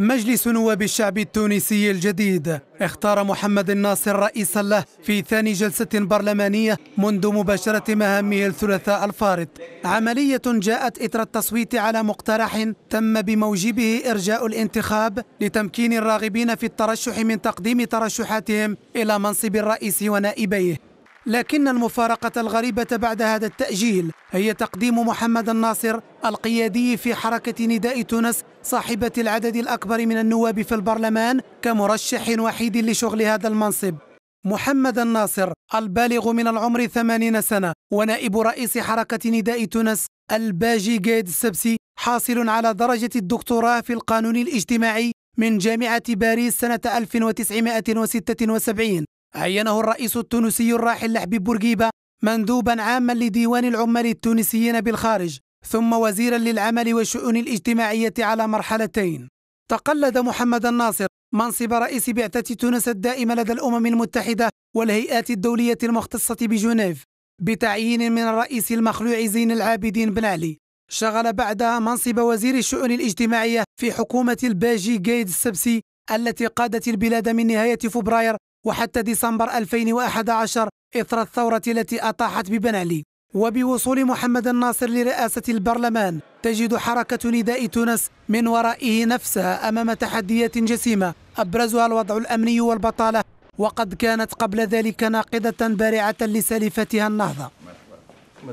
مجلس نواب الشعب التونسي الجديد اختار محمد الناصر رئيسا له في ثاني جلسة برلمانية منذ مباشرة مهامه الثلاثاء الفارط عملية جاءت إثر التصويت على مقترح تم بموجبه إرجاء الانتخاب لتمكين الراغبين في الترشح من تقديم ترشحاتهم إلى منصب الرئيس ونائبيه لكن المفارقة الغريبة بعد هذا التأجيل هي تقديم محمد الناصر القيادي في حركة نداء تونس صاحبة العدد الأكبر من النواب في البرلمان كمرشح وحيد لشغل هذا المنصب محمد الناصر البالغ من العمر 80 سنة ونائب رئيس حركة نداء تونس الباجي جيد السبسي حاصل على درجة الدكتوراه في القانون الاجتماعي من جامعة باريس سنة 1976 عينه الرئيس التونسي الراحل لحبيب بورقيبة مندوبا عاما لديوان العمال التونسيين بالخارج ثم وزيرا للعمل والشؤون الاجتماعية على مرحلتين تقلد محمد الناصر منصب رئيس بعثة تونس الدائمة لدى الأمم المتحدة والهيئات الدولية المختصة بجنيف بتعيين من الرئيس المخلوع زين العابدين بن علي شغل بعدها منصب وزير الشؤون الاجتماعية في حكومة الباجي جيد السبسي التي قادت البلاد من نهاية فبراير وحتى ديسمبر 2011 إثر الثورة التي أطاحت علي وبوصول محمد الناصر لرئاسة البرلمان تجد حركة نداء تونس من ورائه نفسها أمام تحديات جسيمة أبرزها الوضع الأمني والبطالة وقد كانت قبل ذلك ناقضة بارعة لسالفتها النهضة